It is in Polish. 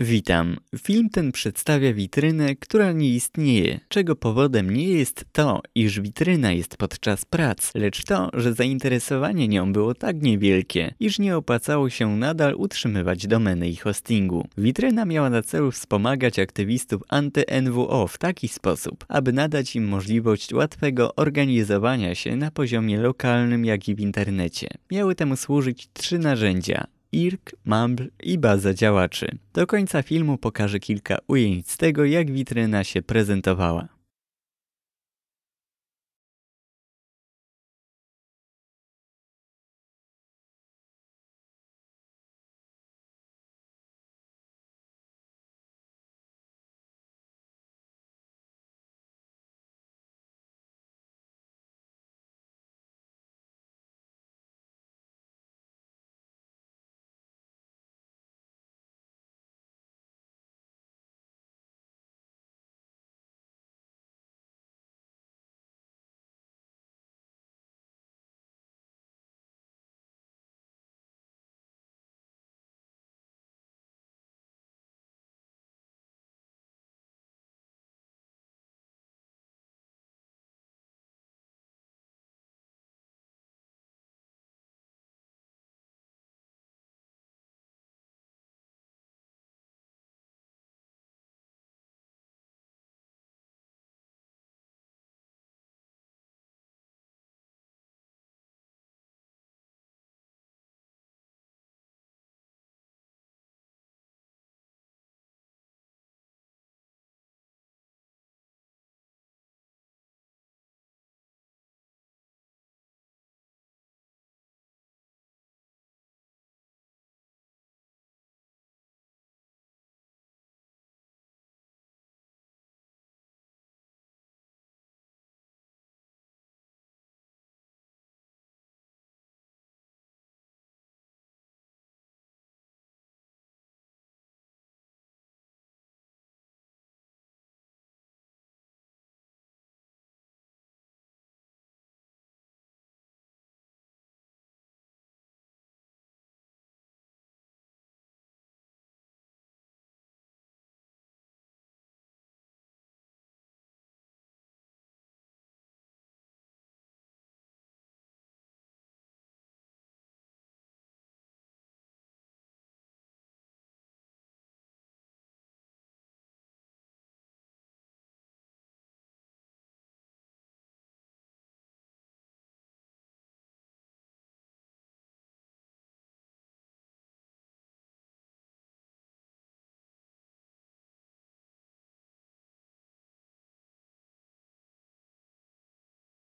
Witam. Film ten przedstawia witrynę, która nie istnieje, czego powodem nie jest to, iż witryna jest podczas prac, lecz to, że zainteresowanie nią było tak niewielkie, iż nie opłacało się nadal utrzymywać domeny i hostingu. Witryna miała na celu wspomagać aktywistów anty-NWO w taki sposób, aby nadać im możliwość łatwego organizowania się na poziomie lokalnym, jak i w internecie. Miały temu służyć trzy narzędzia. Irk, Mambl i baza działaczy. Do końca filmu pokażę kilka ujęć z tego, jak witryna się prezentowała.